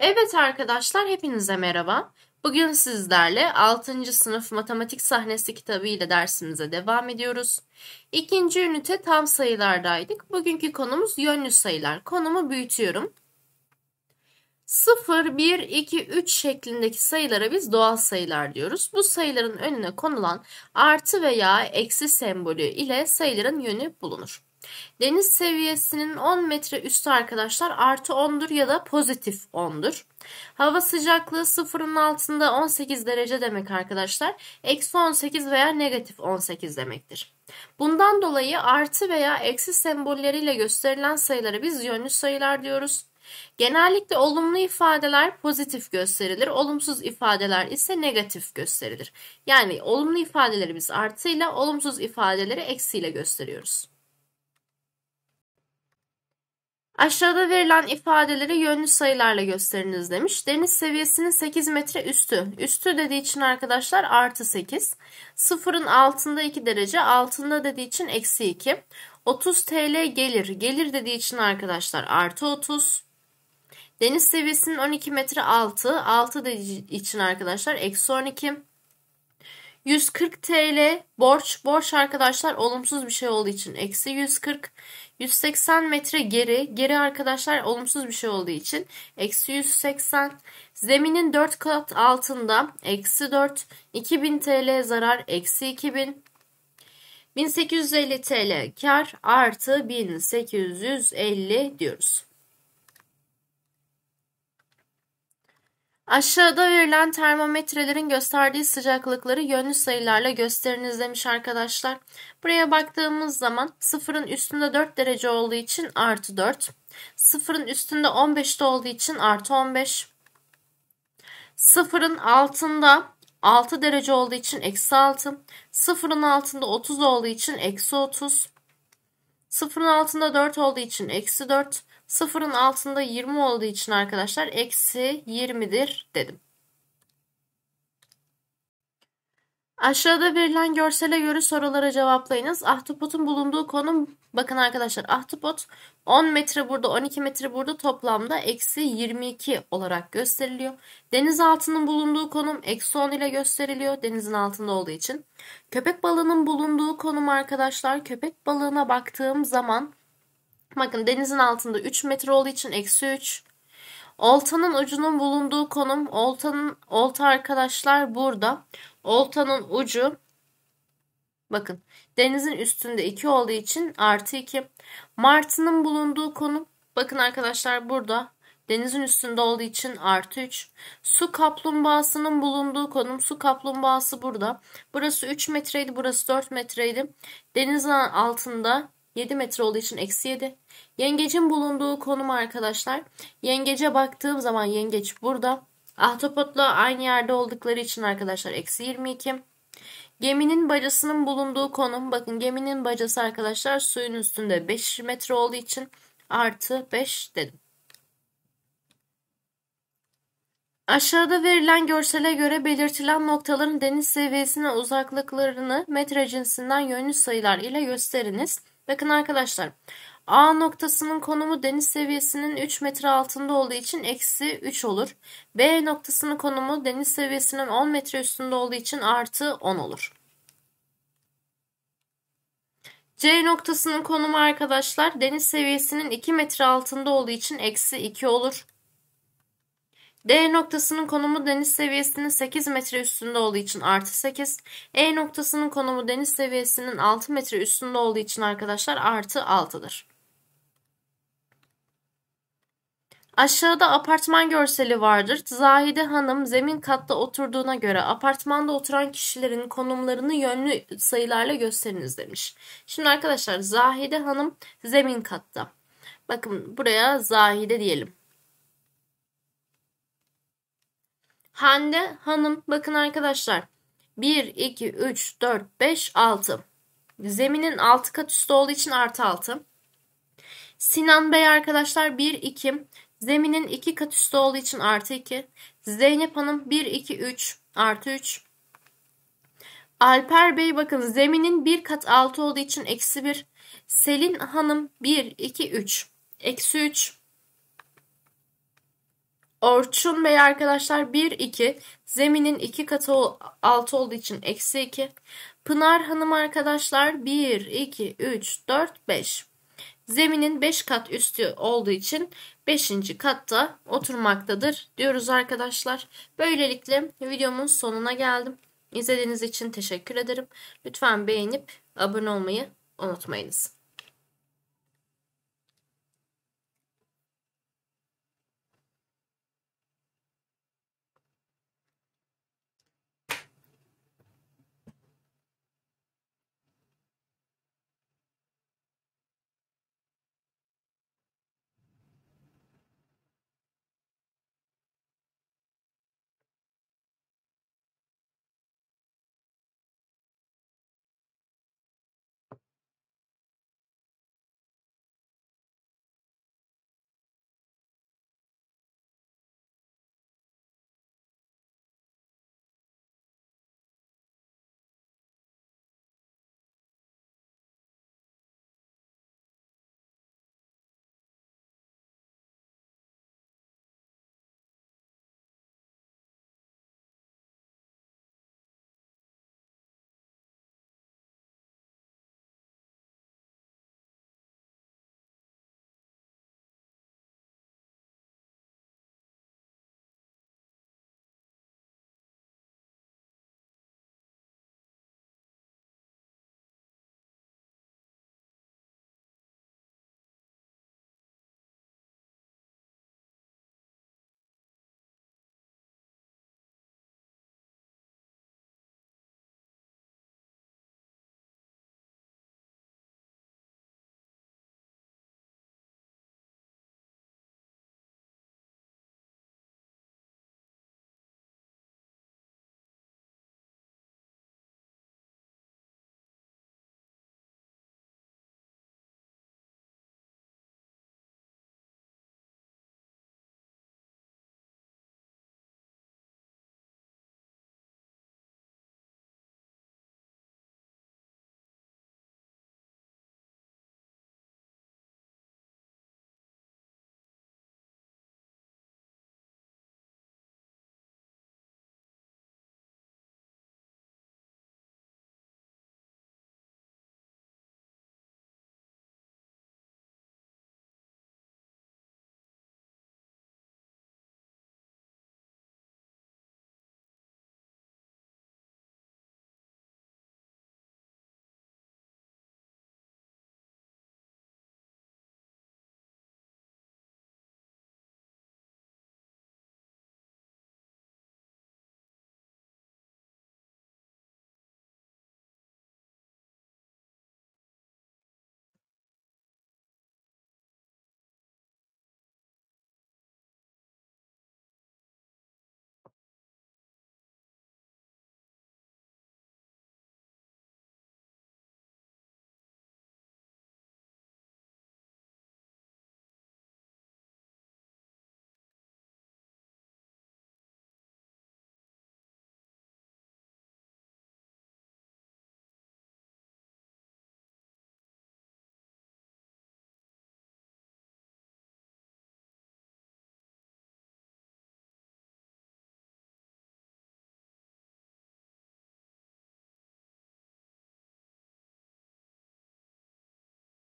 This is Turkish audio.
Evet arkadaşlar hepinize merhaba. Bugün sizlerle 6. sınıf matematik sahnesi kitabı ile dersimize devam ediyoruz. İkinci ünite tam sayılardaydık. Bugünkü konumuz yönlü sayılar. Konumu büyütüyorum. 0, 1, 2, 3 şeklindeki sayılara biz doğal sayılar diyoruz. Bu sayıların önüne konulan artı veya eksi sembolü ile sayıların yönü bulunur. Deniz seviyesinin 10 metre üstü arkadaşlar artı 10'dur ya da pozitif 10'dur. Hava sıcaklığı sıfırın altında 18 derece demek arkadaşlar. Eksi 18 veya negatif 18 demektir. Bundan dolayı artı veya eksi sembolleriyle gösterilen sayılara biz yönlü sayılar diyoruz. Genellikle olumlu ifadeler pozitif gösterilir, olumsuz ifadeler ise negatif gösterilir. Yani olumlu ifadeleri biz artıyla, olumsuz ifadeleri eksiyle gösteriyoruz. Aşağıda verilen ifadeleri yönlü sayılarla gösteriniz demiş. Deniz seviyesinin 8 metre üstü. Üstü dediği için arkadaşlar artı 8. Sıfırın altında 2 derece. Altında dediği için eksi 2. 30 TL gelir. Gelir dediği için arkadaşlar artı 30. Deniz seviyesinin 12 metre altı. Altı için arkadaşlar eksi 12. 140 TL borç. Borç arkadaşlar olumsuz bir şey olduğu için eksi 140. 180 metre geri. Geri arkadaşlar olumsuz bir şey olduğu için eksi 180. Zeminin 4 kat altında eksi 4. 2000 TL zarar eksi 2000. 1850 TL kar artı 1850 diyoruz. Aşağıda verilen termometrelerin gösterdiği sıcaklıkları yönlü sayılarla gösteriniz demiş arkadaşlar. Buraya baktığımız zaman sıfırın üstünde 4 derece olduğu için artı 4. Sıfırın üstünde 15'te olduğu için artı 15. Sıfırın altında 6 derece olduğu için eksi 6. Sıfırın altında 30 olduğu için eksi 30. Sıfırın altında 4 olduğu için eksi 4. Sıfırın altında 20 olduğu için arkadaşlar eksi 20'dir dedim. Aşağıda verilen görsele göre sorulara cevaplayınız. Ahtapotun bulunduğu konum bakın arkadaşlar ahtapot 10 metre burada 12 metre burada toplamda eksi 22 olarak gösteriliyor. Deniz altının bulunduğu konum eksi 10 ile gösteriliyor denizin altında olduğu için. Köpek balığının bulunduğu konum arkadaşlar köpek balığına baktığım zaman bakın denizin altında 3 metre olduğu için eksi 3. Oltanın ucunun bulunduğu konum oltanın olta arkadaşlar burada. Oltanın ucu bakın denizin üstünde 2 olduğu için artı 2. Martının bulunduğu konum bakın arkadaşlar burada. Denizin üstünde olduğu için artı 3. Su kaplumbağasının bulunduğu konum su kaplumbağası burada. Burası 3 metreydi burası 4 metreydi. Denizin altında 7 metre olduğu için eksi 7. Yengecin bulunduğu konum arkadaşlar. Yengece baktığım zaman yengeç burada. Ahtapotla aynı yerde oldukları için arkadaşlar eksi 22. Geminin bacasının bulunduğu konum. Bakın geminin bacası arkadaşlar suyun üstünde 5 metre olduğu için artı 5 dedim. Aşağıda verilen görsele göre belirtilen noktaların deniz seviyesine uzaklıklarını metre cinsinden yönlü sayılar ile gösteriniz. Bakın arkadaşlar A noktasının konumu deniz seviyesinin 3 metre altında olduğu için eksi 3 olur. B noktasının konumu deniz seviyesinin 10 metre üstünde olduğu için artı 10 olur. C noktasının konumu arkadaşlar deniz seviyesinin 2 metre altında olduğu için eksi 2 olur. D noktasının konumu deniz seviyesinin 8 metre üstünde olduğu için artı 8. E noktasının konumu deniz seviyesinin 6 metre üstünde olduğu için arkadaşlar artı 6'dır. Aşağıda apartman görseli vardır. Zahide Hanım zemin katta oturduğuna göre apartmanda oturan kişilerin konumlarını yönlü sayılarla gösteriniz demiş. Şimdi arkadaşlar Zahide Hanım zemin katta. Bakın buraya Zahide diyelim. Hande Hanım bakın arkadaşlar. 1, 2, 3, 4, 5, 6. Zeminin 6 kat üstü olduğu için artı 6. Sinan Bey arkadaşlar 1, 2. Zeminin 2 kat üstü olduğu için artı 2. Zeynep Hanım 1, 2, 3 artı 3. Alper Bey bakın zeminin 1 kat altı olduğu için eksi 1. Selin Hanım 1, 2, 3. Eksi 3. Orçun Bey arkadaşlar 1-2. Zeminin 2 katı 6 olduğu için eksi 2. Pınar Hanım arkadaşlar 1, 2, 3, 4, 5. Zeminin 5 kat üstü olduğu için 5. katta oturmaktadır diyoruz arkadaşlar. Böylelikle videomun sonuna geldim. İzlediğiniz için teşekkür ederim. Lütfen beğenip abone olmayı unutmayınız.